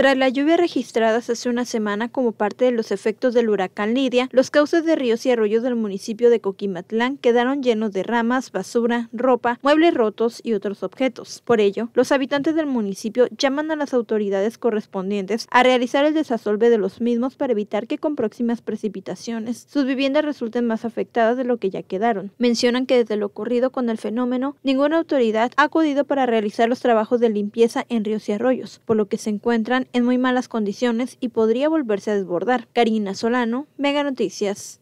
Tras la lluvia registradas hace una semana como parte de los efectos del huracán Lidia, los cauces de ríos y arroyos del municipio de Coquimatlán quedaron llenos de ramas, basura, ropa, muebles rotos y otros objetos. Por ello, los habitantes del municipio llaman a las autoridades correspondientes a realizar el desasolve de los mismos para evitar que con próximas precipitaciones sus viviendas resulten más afectadas de lo que ya quedaron. Mencionan que desde lo ocurrido con el fenómeno, ninguna autoridad ha acudido para realizar los trabajos de limpieza en ríos y arroyos, por lo que se encuentran en muy malas condiciones y podría volverse a desbordar. Karina Solano, Mega Noticias.